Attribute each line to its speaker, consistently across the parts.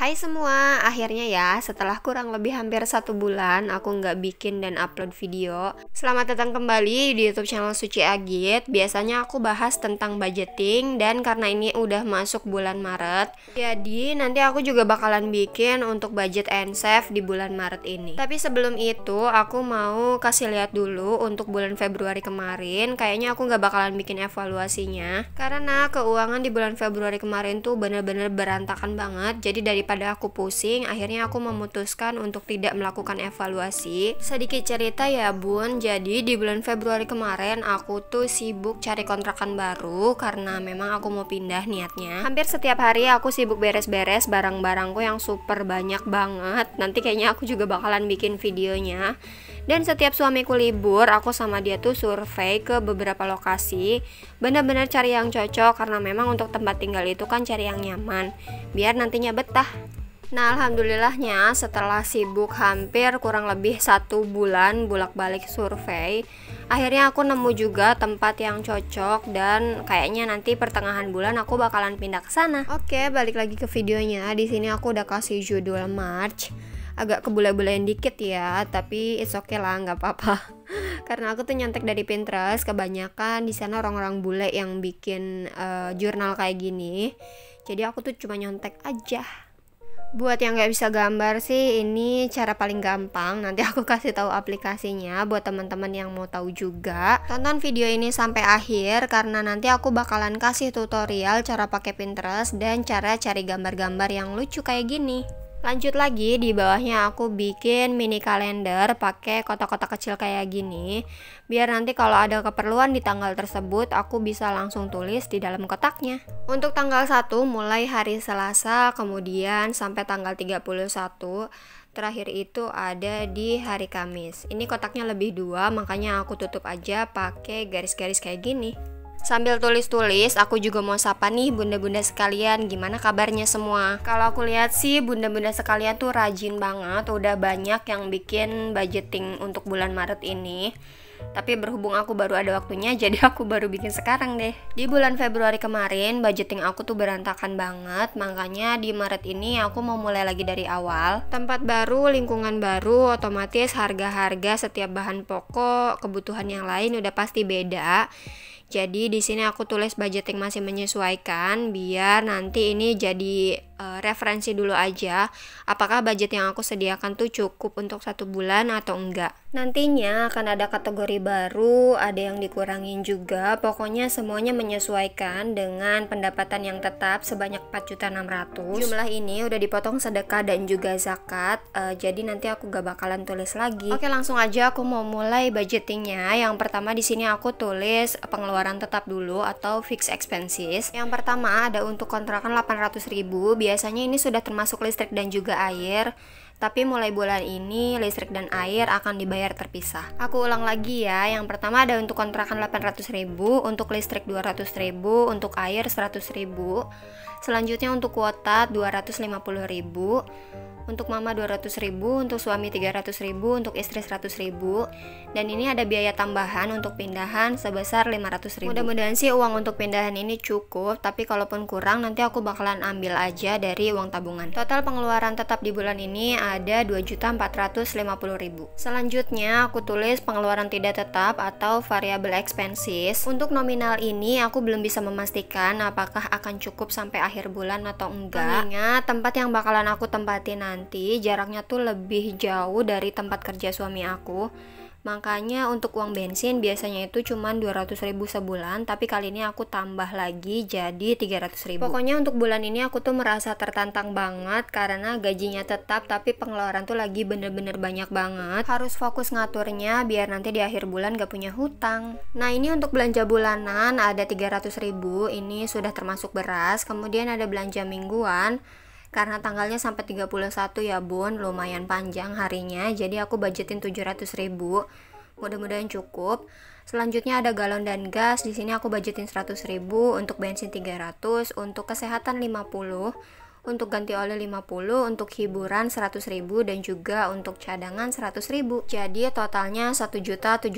Speaker 1: Hai semua, akhirnya ya setelah kurang lebih hampir satu bulan aku nggak bikin dan upload video Selamat datang kembali di youtube channel Suci Agit Biasanya aku bahas tentang budgeting dan karena ini udah masuk bulan Maret Jadi nanti aku juga bakalan bikin untuk budget and save di bulan Maret ini Tapi sebelum itu aku mau kasih lihat dulu untuk bulan Februari kemarin Kayaknya aku nggak bakalan bikin evaluasinya Karena keuangan di bulan Februari kemarin tuh bener-bener berantakan banget Jadi dari daripada aku pusing, akhirnya aku memutuskan untuk tidak melakukan evaluasi. Sedikit cerita ya bun, jadi di bulan Februari kemarin aku tuh sibuk cari kontrakan baru karena memang aku mau pindah niatnya. Hampir setiap hari aku sibuk beres-beres barang-barangku yang super banyak banget. Nanti kayaknya aku juga bakalan bikin videonya. Dan setiap suamiku libur, aku sama dia tuh survei ke beberapa lokasi. Bener-bener cari yang cocok karena memang untuk tempat tinggal itu kan cari yang nyaman. Biar nantinya betah. Nah alhamdulillahnya setelah sibuk hampir kurang lebih satu bulan bolak-balik survei Akhirnya aku nemu juga tempat yang cocok dan kayaknya nanti pertengahan bulan aku bakalan pindah ke sana. Oke, balik lagi ke videonya. Di sini aku udah kasih judul March agak kebule-bulein dikit ya tapi it's okay lah nggak apa-apa karena aku tuh nyontek dari Pinterest kebanyakan di sana orang-orang bule yang bikin uh, jurnal kayak gini jadi aku tuh cuma nyontek aja Buat yang nggak bisa gambar sih, ini cara paling gampang. Nanti aku kasih tahu aplikasinya buat teman-teman yang mau tahu juga. Tonton video ini sampai akhir karena nanti aku bakalan kasih tutorial cara pakai Pinterest dan cara cari gambar-gambar yang lucu kayak gini. Lanjut lagi di bawahnya aku bikin mini kalender pakai kotak-kotak kecil kayak gini biar nanti kalau ada keperluan di tanggal tersebut aku bisa langsung tulis di dalam kotaknya. Untuk tanggal 1 mulai hari Selasa kemudian sampai tanggal 31 terakhir itu ada di hari Kamis. Ini kotaknya lebih dua, makanya aku tutup aja pakai garis-garis kayak gini. Sambil tulis-tulis, aku juga mau sapa nih bunda-bunda sekalian, gimana kabarnya semua? Kalau aku lihat sih, bunda-bunda sekalian tuh rajin banget, udah banyak yang bikin budgeting untuk bulan Maret ini. Tapi berhubung aku baru ada waktunya, jadi aku baru bikin sekarang deh. Di bulan Februari kemarin, budgeting aku tuh berantakan banget, makanya di Maret ini aku mau mulai lagi dari awal. Tempat baru, lingkungan baru, otomatis harga-harga setiap bahan pokok, kebutuhan yang lain udah pasti beda. Jadi di sini aku tulis budgeting masih menyesuaikan biar nanti ini jadi e, referensi dulu aja apakah budget yang aku sediakan tuh cukup untuk satu bulan atau enggak. Nantinya akan ada kategori baru, ada yang dikurangin juga. Pokoknya semuanya menyesuaikan dengan pendapatan yang tetap sebanyak 4.600. Jumlah ini udah dipotong sedekah dan juga zakat. Uh, jadi nanti aku gak bakalan tulis lagi. Oke, langsung aja aku mau mulai budgetingnya. Yang pertama di sini aku tulis pengeluaran tetap dulu atau fixed expenses. Yang pertama ada untuk kontrakan 800.000. Biasanya ini sudah termasuk listrik dan juga air. Tapi mulai bulan ini listrik dan air akan dibayar terpisah. Aku ulang lagi ya. Yang pertama ada untuk kontrakan 800.000, untuk listrik 200.000, untuk air 100.000. Selanjutnya untuk kuota 250.000 untuk mama 200 ribu, untuk suami 300 ribu, untuk istri 100 ribu dan ini ada biaya tambahan untuk pindahan sebesar 500 ribu mudah-mudahan sih uang untuk pindahan ini cukup tapi kalaupun kurang nanti aku bakalan ambil aja dari uang tabungan total pengeluaran tetap di bulan ini ada 2.450.000 selanjutnya aku tulis pengeluaran tidak tetap atau variable expenses untuk nominal ini aku belum bisa memastikan apakah akan cukup sampai akhir bulan atau enggak mengingat tempat yang bakalan aku tempatin nanti nanti jaraknya tuh lebih jauh dari tempat kerja suami aku. Makanya untuk uang bensin biasanya itu cuma 200 ribu sebulan Tapi kali ini aku tambah lagi jadi 300 ribu Pokoknya untuk bulan ini aku tuh merasa tertantang banget Karena gajinya tetap tapi pengeluaran tuh lagi bener-bener banyak banget Harus fokus ngaturnya biar nanti di akhir bulan gak punya hutang Nah ini untuk belanja bulanan ada 300 ribu Ini sudah termasuk beras Kemudian ada belanja mingguan karena tanggalnya sampai 31 ya bun lumayan panjang harinya jadi aku budgetin 700 ribu mudah-mudahan cukup selanjutnya ada galon dan gas di sini aku budgetin 100 ribu untuk bensin 300 untuk kesehatan 50 untuk ganti oli 50, untuk hiburan 100.000 dan juga untuk cadangan 100.000. ribu. Jadi totalnya 1.700.000.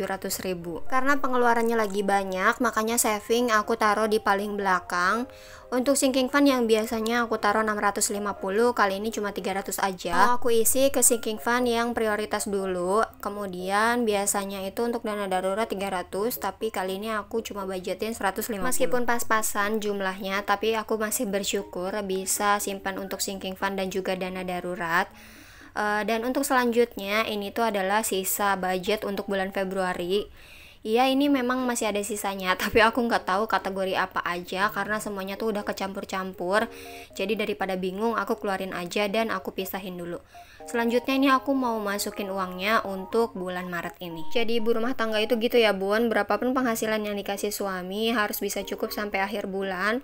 Speaker 1: Karena pengeluarannya lagi banyak, makanya saving aku taruh di paling belakang. Untuk sinking fund yang biasanya aku taruh 650, kali ini cuma 300 aja. Aku isi ke sinking fund yang prioritas dulu. Kemudian biasanya itu untuk dana darurat 300, tapi kali ini aku cuma budgetin 150. Meskipun pas-pasan jumlahnya, tapi aku masih bersyukur bisa disimpan untuk sinking fund dan juga dana darurat. Uh, dan untuk selanjutnya ini tuh adalah sisa budget untuk bulan Februari. Iya ini memang masih ada sisanya Tapi aku nggak tahu kategori apa aja Karena semuanya tuh udah kecampur-campur Jadi daripada bingung aku keluarin aja dan aku pisahin dulu Selanjutnya ini aku mau masukin uangnya untuk bulan Maret ini Jadi ibu rumah tangga itu gitu ya bun Berapapun penghasilan yang dikasih suami harus bisa cukup sampai akhir bulan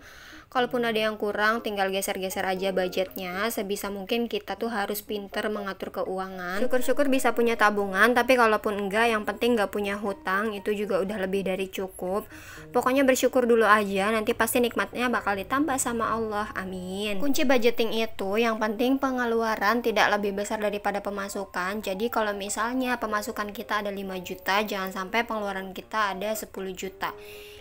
Speaker 1: Kalaupun ada yang kurang, tinggal geser-geser aja budgetnya. Sebisa mungkin kita tuh harus pinter mengatur keuangan. Syukur-syukur bisa punya tabungan, tapi kalaupun enggak, yang penting nggak punya hutang, itu juga udah lebih dari cukup. Pokoknya bersyukur dulu aja, nanti pasti nikmatnya bakal ditambah sama Allah. Amin. Kunci budgeting itu, yang penting pengeluaran tidak lebih besar daripada pemasukan. Jadi kalau misalnya pemasukan kita ada 5 juta, jangan sampai pengeluaran kita ada 10 juta.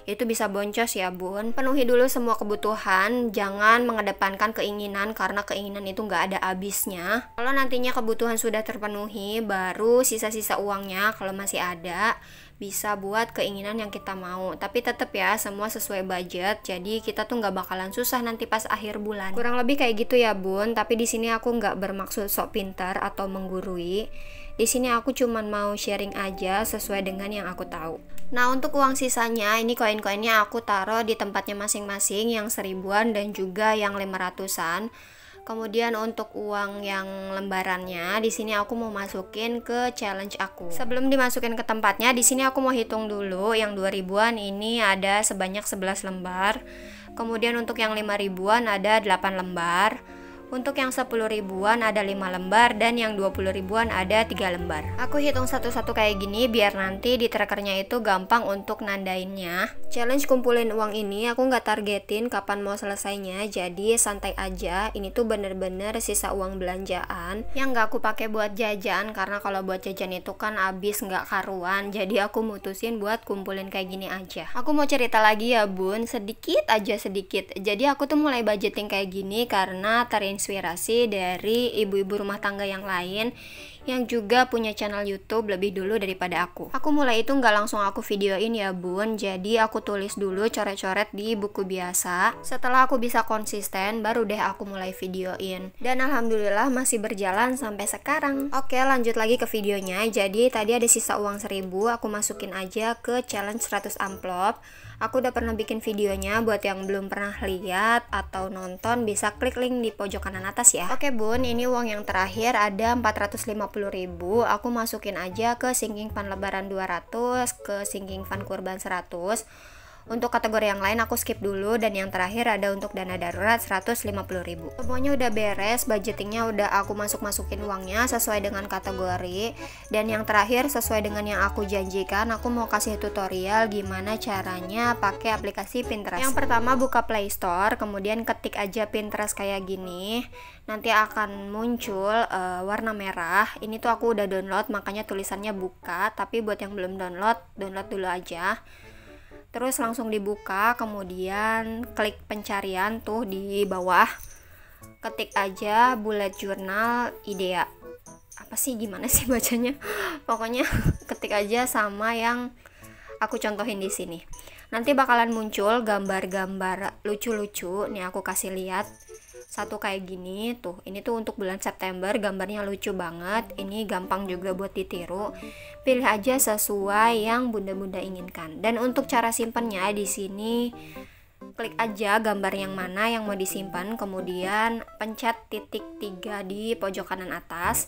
Speaker 1: Itu bisa boncos ya bun. Penuhi dulu semua kebutuhan Tuhan jangan mengedepankan keinginan karena keinginan itu nggak ada habisnya kalau nantinya kebutuhan sudah terpenuhi baru sisa-sisa uangnya kalau masih ada bisa buat keinginan yang kita mau tapi tetap ya semua sesuai budget jadi kita tuh nggak bakalan susah nanti pas akhir bulan kurang lebih kayak gitu ya bun tapi di sini aku nggak bermaksud sok pintar atau menggurui di sini aku cuman mau sharing aja sesuai dengan yang aku tahu Nah untuk uang sisanya ini koin-koinnya aku taruh di tempatnya masing-masing yang seribuan dan juga yang lima ratusan. Kemudian untuk uang yang lembarannya di sini aku mau masukin ke challenge aku. Sebelum dimasukin ke tempatnya di sini aku mau hitung dulu yang 2000-an ini ada sebanyak 11 lembar. Kemudian untuk yang 5000-an ada 8 lembar. Untuk yang 10 ribuan ada 5 lembar dan yang 20 ribuan ada 3 lembar. Aku hitung satu-satu kayak gini biar nanti di trackernya itu gampang untuk nandainnya. Challenge kumpulin uang ini aku nggak targetin kapan mau selesainya, jadi santai aja. Ini tuh bener-bener sisa uang belanjaan yang nggak aku pakai buat jajan karena kalau buat jajan itu kan abis nggak karuan. Jadi aku mutusin buat kumpulin kayak gini aja. Aku mau cerita lagi ya bun, sedikit aja sedikit. Jadi aku tuh mulai budgeting kayak gini karena terinspirasi terinspirasi dari ibu-ibu rumah tangga yang lain yang juga punya channel YouTube lebih dulu daripada aku. Aku mulai itu nggak langsung aku videoin ya bun, jadi aku tulis dulu coret-coret di buku biasa. Setelah aku bisa konsisten, baru deh aku mulai videoin. Dan alhamdulillah masih berjalan sampai sekarang. Oke lanjut lagi ke videonya, jadi tadi ada sisa uang seribu, aku masukin aja ke challenge 100 amplop. Aku udah pernah bikin videonya buat yang belum pernah lihat atau nonton bisa klik link di pojok kanan atas ya. Oke bun, ini uang yang terakhir ada 450 50.000 aku masukin aja ke sinking fund lebaran 200 ke sinking fund kurban 100 untuk kategori yang lain aku skip dulu dan yang terakhir ada untuk dana darurat 150.000. Semuanya udah beres, budgetingnya udah aku masuk-masukin uangnya sesuai dengan kategori dan yang terakhir sesuai dengan yang aku janjikan aku mau kasih tutorial gimana caranya pakai aplikasi Pinterest. Yang pertama buka Play Store, kemudian ketik aja Pinterest kayak gini. Nanti akan muncul uh, warna merah. Ini tuh aku udah download makanya tulisannya buka, tapi buat yang belum download, download dulu aja terus langsung dibuka kemudian klik pencarian tuh di bawah ketik aja bullet journal idea apa sih gimana sih bacanya pokoknya ketik aja sama yang aku contohin di sini nanti bakalan muncul gambar-gambar lucu-lucu nih aku kasih lihat satu kayak gini tuh ini tuh untuk bulan September gambarnya lucu banget ini gampang juga buat ditiru pilih aja sesuai yang bunda-bunda inginkan dan untuk cara simpannya di sini klik aja gambar yang mana yang mau disimpan kemudian pencet titik tiga di pojok kanan atas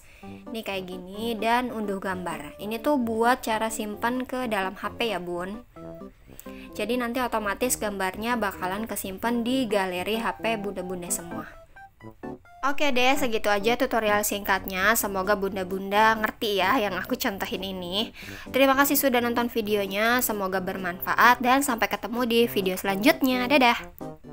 Speaker 1: ini kayak gini dan unduh gambar ini tuh buat cara simpan ke dalam HP ya bun jadi nanti otomatis gambarnya bakalan kesimpan di galeri HP bunda-bunda semua. Oke deh, segitu aja tutorial singkatnya. Semoga bunda-bunda ngerti ya yang aku contohin ini. Terima kasih sudah nonton videonya, semoga bermanfaat dan sampai ketemu di video selanjutnya. Dadah.